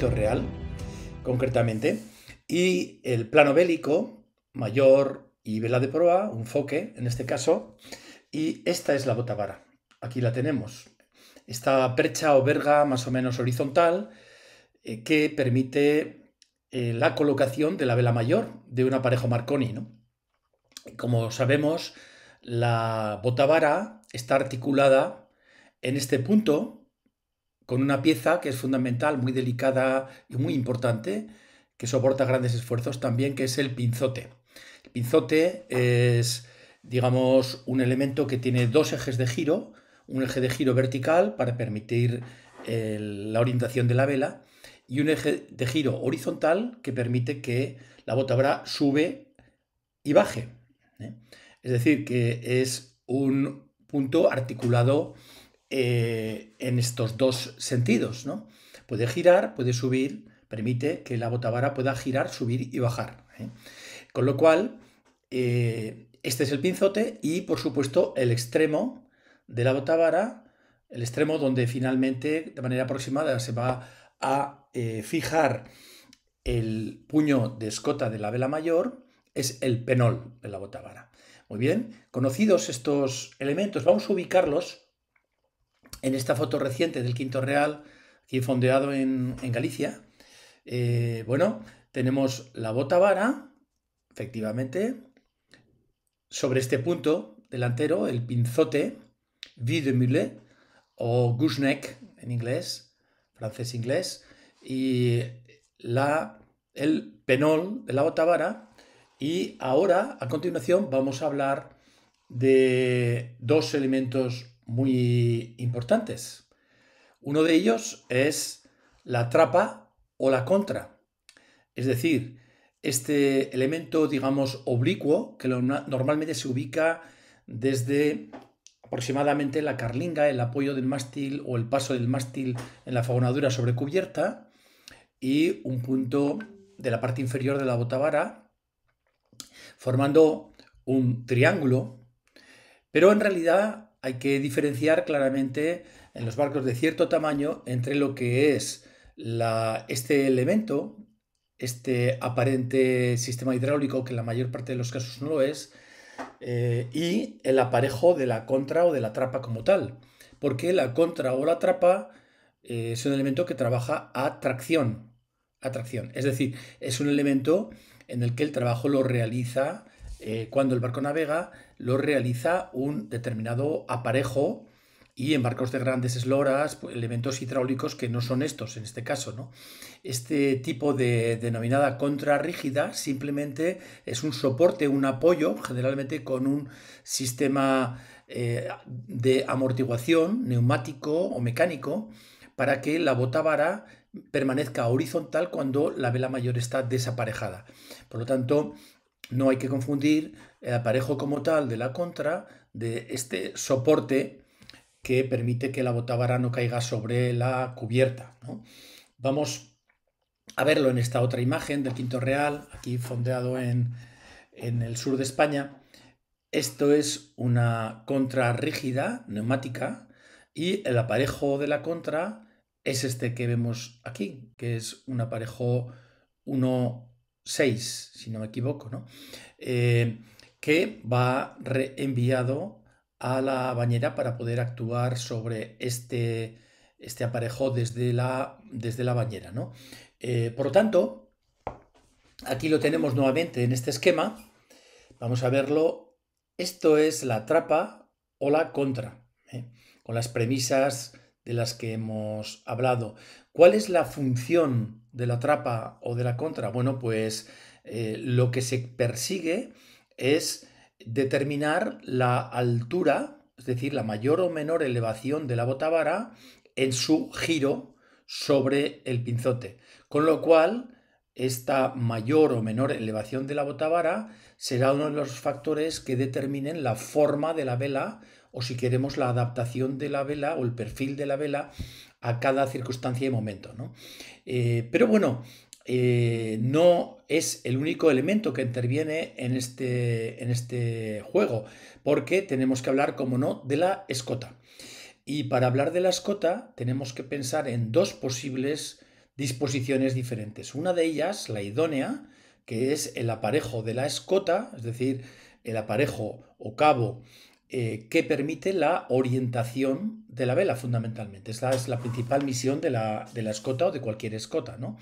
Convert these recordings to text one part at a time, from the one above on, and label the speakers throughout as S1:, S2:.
S1: real, concretamente, y el plano bélico, mayor y vela de proa, un foque en este caso, y esta es la botavara. Aquí la tenemos. Esta percha o verga más o menos horizontal eh, que permite eh, la colocación de la vela mayor de un aparejo Marconi. ¿no? Como sabemos, la botavara está articulada en este punto con una pieza que es fundamental, muy delicada y muy importante, que soporta grandes esfuerzos también, que es el pinzote. El pinzote es, digamos, un elemento que tiene dos ejes de giro, un eje de giro vertical para permitir la orientación de la vela y un eje de giro horizontal que permite que la botabra sube y baje. ¿eh? Es decir, que es un punto articulado eh, en estos dos sentidos, ¿no? Puede girar, puede subir, permite que la botavara pueda girar, subir y bajar. ¿eh? Con lo cual, eh, este es el pinzote y, por supuesto, el extremo de la botavara, el extremo donde finalmente, de manera aproximada, se va a fijar el puño de escota de la vela mayor, es el penol de la botavara. Muy bien, conocidos estos elementos, vamos a ubicarlos en esta foto reciente del Quinto Real, aquí fondeado en, Galicia, eh, bueno, tenemos la bota vara, efectivamente, sobre este punto delantero, el pinzote, mule, o gooseneck en inglés, francés-inglés, y la, el penol de la bota vara. Y ahora, a continuación, vamos a hablar de dos elementos muy importantes. Uno de ellos es la trapa o la contra. Es decir, este elemento, digamos, oblicuo, que normalmente se ubica desde aproximadamente la carlinga, el apoyo del mástil o el paso del mástil en la fagonadura sobre cubierta y un punto de la parte inferior de la botavara, formando un triángulo, pero en realidad hay que diferenciar claramente en los barcos de cierto tamaño entre lo que es este elemento, este aparente sistema hidráulico, que en la mayor parte de los casos no lo es, eh, y el aparejo de la contra o de la trapa como tal. Porque la contra o la trapa eh, es un elemento que trabaja a tracción, a tracción. Es decir, es un elemento en el que el trabajo lo realiza eh, cuando el barco navega, lo realiza un determinado aparejo y en barcos de grandes esloras, pues, elementos hidráulicos que no son estos en este caso. ¿no? Este tipo de denominada contrarrígida simplemente es un soporte, un apoyo, generalmente con un sistema eh, de amortiguación neumático o mecánico para que la botavara permanezca horizontal cuando la vela mayor está desaparejada. Por lo tanto, no hay que confundir el aparejo como tal de la contra de este soporte que permite que la botavara no caiga sobre la cubierta. Vamos a verlo en esta otra imagen del Quinto Real, aquí fondeado en, en el sur de España. Esto es una contra rígida, neumática, y el aparejo de la contra es este que vemos aquí, que es un aparejo 1 6, si no me equivoco, ¿no? Eh, que va reenviado a la bañera para poder actuar sobre este, este aparejo desde la, desde la bañera, ¿no? Eh, por lo tanto, aquí lo tenemos nuevamente en este esquema. Vamos a verlo. Esto es la trapa o la contra, ¿eh? con las premisas de las que hemos hablado. ¿Cuál es la función de la trapa o de la contra? Bueno, pues eh, lo que se persigue es determinar la altura, es decir, la mayor o menor elevación de la botavara en su giro sobre el pinzote. Con lo cual, esta mayor o menor elevación de la botavara será uno de los factores que determinen la forma de la vela o si queremos la adaptación de la vela o el perfil de la vela a cada circunstancia y momento. ¿no? Eh, pero bueno, eh, no es el único elemento que interviene en este, en este juego, porque tenemos que hablar, como no, de la escota. Y para hablar de la escota tenemos que pensar en dos posibles disposiciones diferentes. Una de ellas, la idónea, que es el aparejo de la escota, es decir, el aparejo o cabo eh, que permite la orientación de la vela fundamentalmente. Esa es la principal misión de la, de la escota o de cualquier escota. ¿no?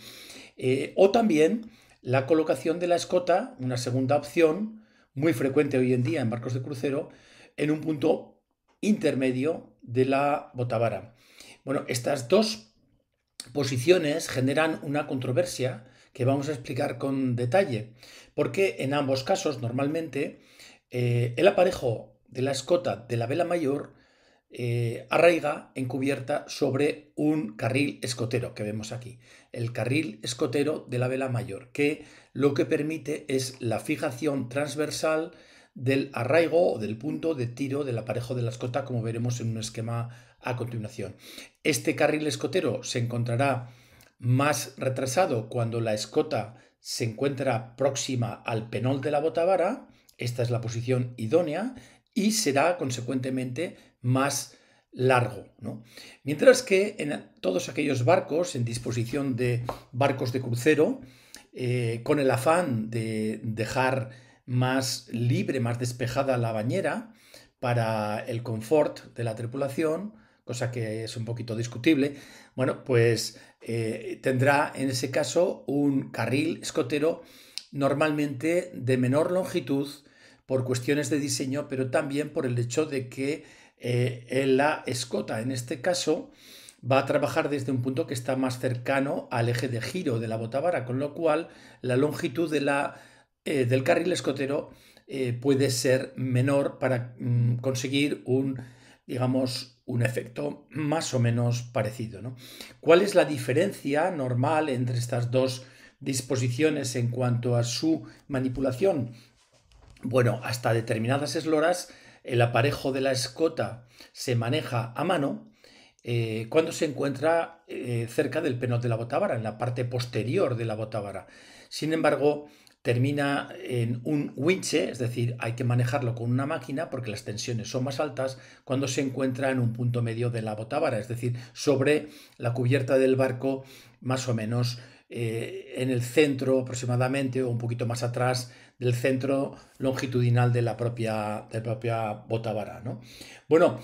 S1: Eh, o también la colocación de la escota, una segunda opción, muy frecuente hoy en día en barcos de crucero, en un punto intermedio de la botavara. Bueno, estas dos posiciones generan una controversia que vamos a explicar con detalle, porque en ambos casos normalmente eh, el aparejo de la escota de la vela mayor eh, arraiga encubierta sobre un carril escotero que vemos aquí, el carril escotero de la vela mayor, que lo que permite es la fijación transversal del arraigo o del punto de tiro del aparejo de la escota, como veremos en un esquema a continuación. Este carril escotero se encontrará más retrasado cuando la escota se encuentra próxima al penol de la botavara, esta es la posición idónea, y será consecuentemente más largo. Mientras que en todos aquellos barcos en disposición de barcos de crucero, eh, con el afán de dejar más libre, más despejada la bañera para el confort de la tripulación, cosa que es un poquito discutible, bueno, pues eh, tendrá en ese caso un carril escotero normalmente de menor longitud por cuestiones de diseño, pero también por el hecho de que eh, la escota, en este caso, va a trabajar desde un punto que está más cercano al eje de giro de la botavara, con lo cual la longitud de la, eh, del carril escotero eh, puede ser menor para mm, conseguir un, digamos, un efecto más o menos parecido. ¿Cuál es la diferencia normal entre estas dos disposiciones en cuanto a su manipulación? Bueno, hasta determinadas esloras el aparejo de la escota se maneja a mano eh, cuando se encuentra eh, cerca del penot de la botavara, en la parte posterior de la botavara. Sin embargo, termina en un winche, es decir, hay que manejarlo con una máquina porque las tensiones son más altas cuando se encuentra en un punto medio de la botavara, es decir, sobre la cubierta del barco más o menos eh, en el centro aproximadamente o un poquito más atrás del centro longitudinal de la propia, propia botavara. ¿no? Bueno,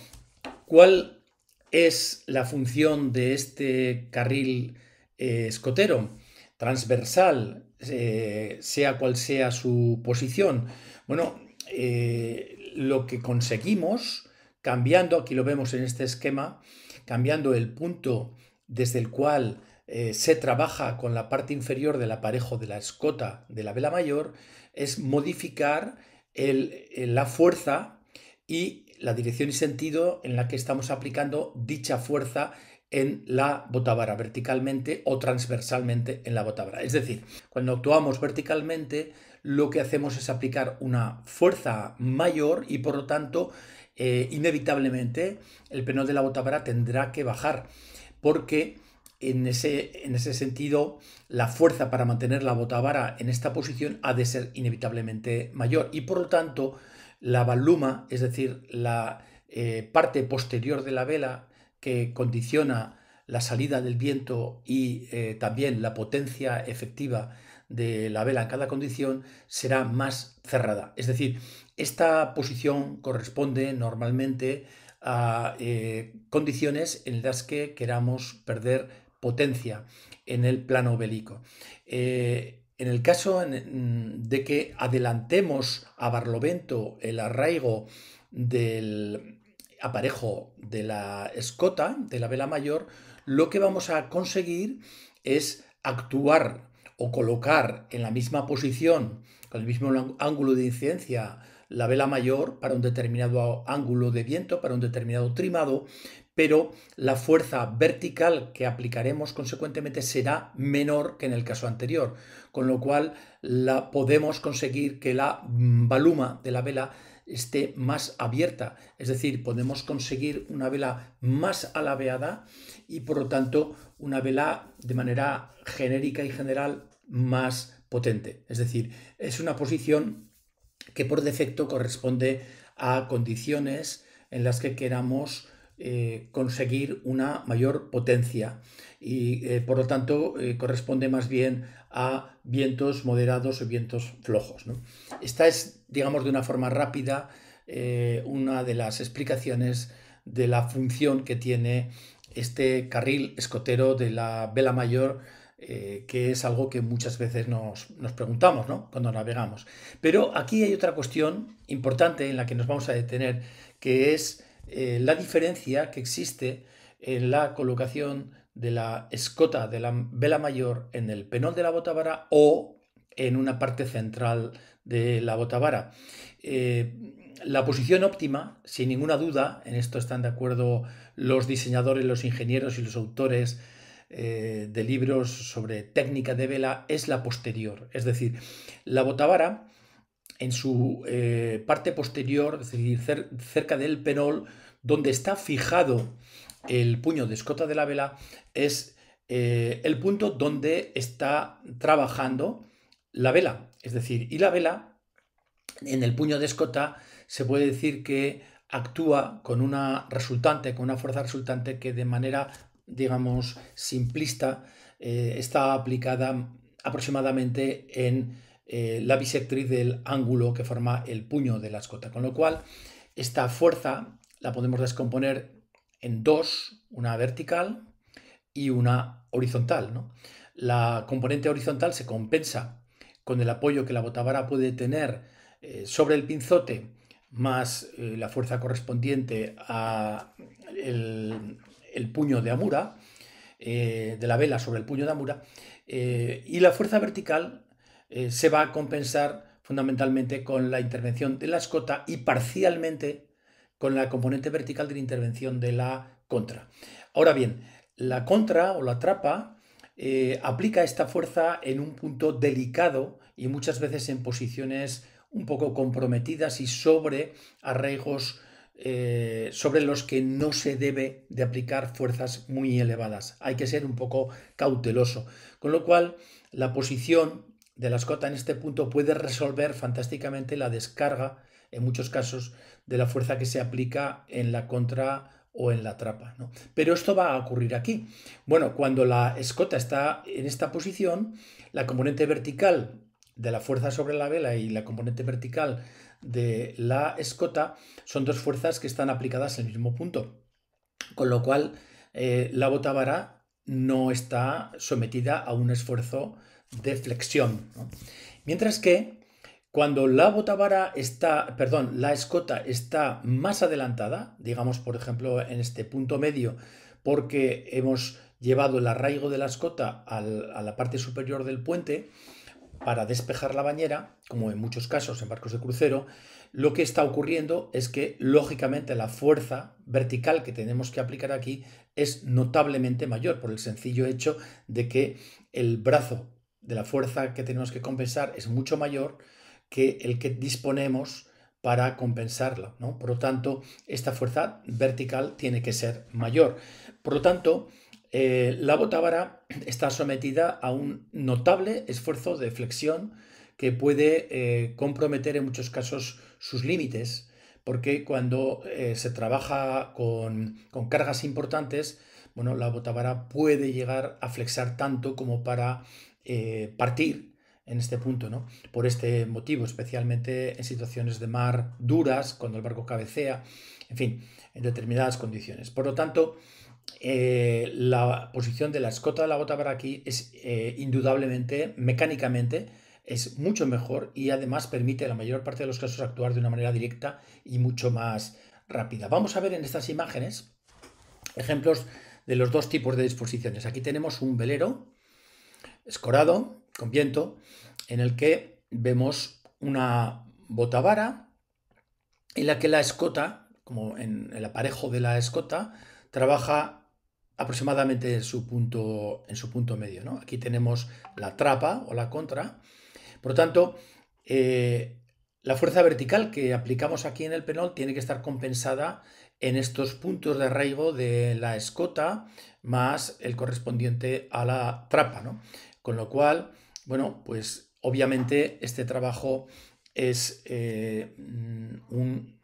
S1: ¿cuál es la función de este carril eh, escotero transversal, eh, sea cual sea su posición? Bueno, eh, lo que conseguimos cambiando, aquí lo vemos en este esquema, cambiando el punto desde el cual eh, se trabaja con la parte inferior del aparejo de la escota de la vela mayor es modificar eh, la fuerza y la dirección y sentido en la que estamos aplicando dicha fuerza en la botavara verticalmente o transversalmente en la botavara. Es decir, cuando actuamos verticalmente, lo que hacemos es aplicar una fuerza mayor y por lo tanto, eh, inevitablemente, el penol de la botavara tendrá que bajar porque en ese, en ese sentido, la fuerza para mantener la botavara en esta posición ha de ser inevitablemente mayor y por lo tanto la baluma, es decir, la eh, parte posterior de la vela que condiciona la salida del viento y eh, también la potencia efectiva de la vela en cada condición será más cerrada. Es decir, esta posición corresponde normalmente a eh, condiciones en las que queramos perder potencia en el plano bélico. Eh, en el caso mm, de que adelantemos a Barlovento el arraigo del aparejo de la escota, de la vela mayor, lo que vamos a conseguir es actuar o colocar en la misma posición, con el mismo ángulo de incidencia, la vela mayor para un determinado ángulo de viento, para un determinado trimado, pero la fuerza vertical que aplicaremos consecuentemente será menor que en el caso anterior, con lo cual la, podemos conseguir que la mm, baluma de la vela esté más abierta, es decir, podemos conseguir una vela más alabeada y por lo tanto una vela de manera genérica y general más potente. Es decir, es una posición que por defecto corresponde a condiciones en las que queramos eh, conseguir una mayor potencia y eh, por lo tanto eh, corresponde más bien a vientos moderados o vientos flojos. Esta es, digamos, de una forma rápida una de las explicaciones de la función que tiene este carril escotero de la vela mayor que es algo que muchas veces nos, preguntamos cuando navegamos. Pero aquí hay otra cuestión importante en la que nos vamos a detener, que es eh, la diferencia que existe en la colocación de la escota de la vela mayor en el penol de la botavara o en una parte central de la botavara. Eh, la posición óptima, sin ninguna duda, en esto están de acuerdo los diseñadores, los ingenieros y los autores eh, de libros sobre técnica de vela, es la posterior. Es decir, la botavara en su eh, parte posterior, es decir, cerca del penol, donde está fijado el puño de escota de la vela, es eh, el punto donde está trabajando la vela. Es decir, y la vela en el puño de escota se puede decir que actúa con una resultante, con una fuerza resultante que de manera, digamos, simplista eh, está aplicada aproximadamente en eh, la bisectriz del ángulo que forma el puño de la escota, con lo cual esta fuerza la podemos descomponer en dos, una vertical y una horizontal. ¿no? La componente horizontal se compensa con el apoyo que la botavara puede tener eh, sobre el pinzote más eh, la fuerza correspondiente a el, puño de Amura, de la vela sobre el puño de Amura, y la fuerza vertical eh, se va a compensar fundamentalmente con la intervención de la escota y parcialmente con la componente vertical de la intervención de la contra. Ahora bien, la contra o la trapa eh, aplica esta fuerza en un punto delicado y muchas veces en posiciones un poco comprometidas y sobre arraigos eh, sobre los que no se debe de aplicar fuerzas muy elevadas. Hay que ser un poco cauteloso. Con lo cual, la posición de la escota en este punto puede resolver fantásticamente la descarga, en muchos casos, de la fuerza que se aplica en la contra o en la trapa. ¿no? Pero esto va a ocurrir aquí. Bueno, cuando la escota está en esta posición, la componente vertical de la fuerza sobre la vela y la componente vertical de la escota son dos fuerzas que están aplicadas en el mismo punto. Con lo cual, eh, la botavara no está sometida a un esfuerzo de flexión. Mientras que cuando la botavara está, perdón, la escota está más adelantada, digamos por ejemplo en este punto medio, porque hemos llevado el arraigo de la escota a la parte superior del puente para despejar la bañera, como en muchos casos en barcos de crucero, lo que está ocurriendo es que lógicamente la fuerza vertical que tenemos que aplicar aquí es notablemente mayor por el sencillo hecho de que el brazo de la fuerza que tenemos que compensar es mucho mayor que el que disponemos para compensarla. Por lo tanto, esta fuerza vertical tiene que ser mayor. Por lo tanto, eh, la botavara está sometida a un notable esfuerzo de flexión que puede eh, comprometer en muchos casos sus límites, porque cuando eh, se trabaja con, cargas importantes, bueno, la botavara puede llegar a flexar tanto como para eh, partir en este punto, ¿no? Por este motivo, especialmente en situaciones de mar duras, cuando el barco cabecea, en fin, en determinadas condiciones. Por lo tanto, eh, la posición de la escota de la bota para aquí es eh, indudablemente, mecánicamente, es mucho mejor y además permite en la mayor parte de los casos actuar de una manera directa y mucho más rápida. Vamos a ver en estas imágenes ejemplos de los dos tipos de disposiciones. Aquí tenemos un velero, escorado, con viento, en el que vemos una botavara en la que la escota, como en el aparejo de la escota, trabaja aproximadamente en su punto, en su punto medio. Aquí tenemos la trapa o la contra. Por lo tanto, eh, la fuerza vertical que aplicamos aquí en el penol tiene que estar compensada en estos puntos de arraigo de la escota más el correspondiente a la trapa. ¿no? Con lo cual, bueno, pues obviamente este trabajo es, eh, mm, un,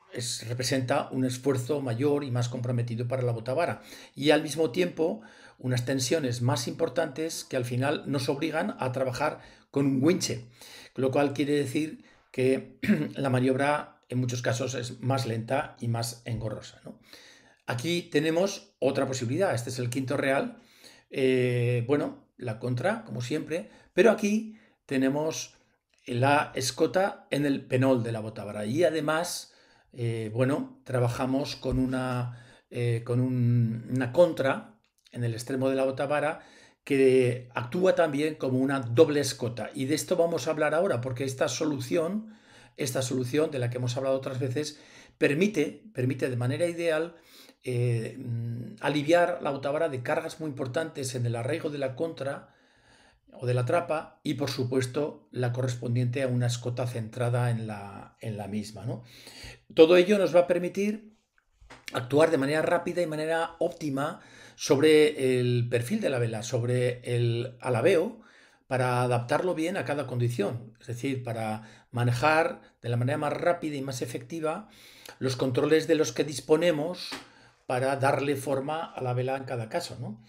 S1: representa un esfuerzo mayor y más comprometido para la botavara y al mismo tiempo unas tensiones más importantes que al final nos obligan a trabajar con un winche, lo cual quiere decir que la maniobra en muchos casos es más lenta y más engorrosa. Aquí tenemos otra posibilidad, este es el quinto real. Eh, bueno, la contra, como siempre, pero aquí tenemos la escota en el penol de la botavara. Y además, eh, bueno, trabajamos con una, eh, con una contra en el extremo de la botavara que actúa también como una doble escota. Y de esto vamos a hablar ahora, porque esta solución, esta solución de la que hemos hablado otras veces, permite, permite de manera ideal eh, mm, aliviar la Otavara de cargas muy importantes en el arraigo de la contra o de la trapa y por supuesto la correspondiente a una escota centrada en la, en la misma. Todo ello nos va a permitir actuar de manera rápida y manera óptima sobre el perfil de la vela, sobre el alabeo, para adaptarlo bien a cada condición, es decir, para manejar de la manera más rápida y más efectiva los controles de los que disponemos para darle forma a la vela en cada caso. ¿no?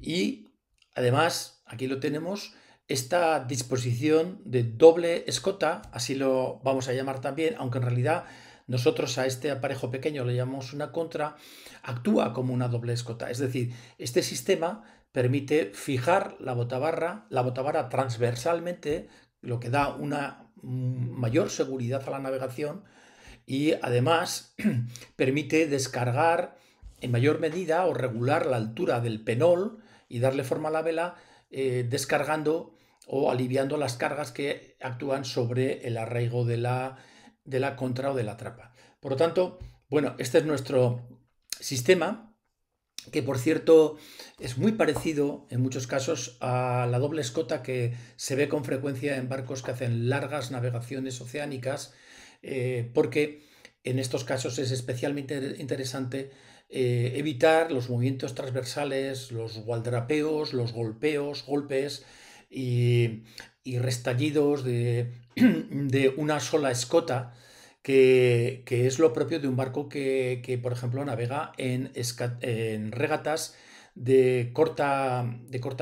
S1: Y además, aquí lo tenemos, esta disposición de doble escota, así lo vamos a llamar también, aunque en realidad nosotros a este aparejo pequeño le llamamos una contra, actúa como una doble escota. Es decir, este sistema permite fijar la botabarra, la botabarra transversalmente, lo que da una mayor seguridad a la navegación y además permite descargar en mayor medida o regular la altura del penol y darle forma a la vela eh, descargando o aliviando las cargas que actúan sobre el arraigo de la, de la contra o de la trapa. Por lo tanto, bueno, este es nuestro sistema, que por cierto es muy parecido en muchos casos a la doble escota que se ve con frecuencia en barcos que hacen largas navegaciones oceánicas, eh, porque en estos casos es especialmente interesante eh, evitar los movimientos transversales, los gualdrapeos, los golpeos, golpes y, restallidos de, una sola escota, que, es lo propio de un barco que, por ejemplo, navega en, regatas de corta,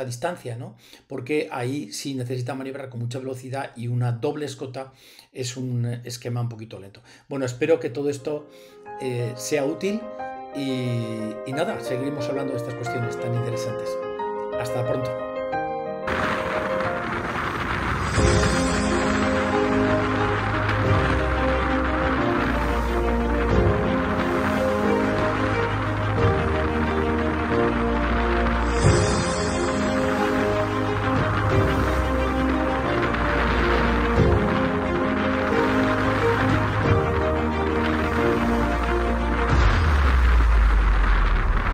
S1: distancia, Porque ahí sí necesita maniobrar con mucha velocidad y una doble escota es un esquema un poquito lento. Bueno, espero que todo esto eh, sea útil. Y, nada, seguimos hablando de estas cuestiones tan interesantes. Hasta pronto.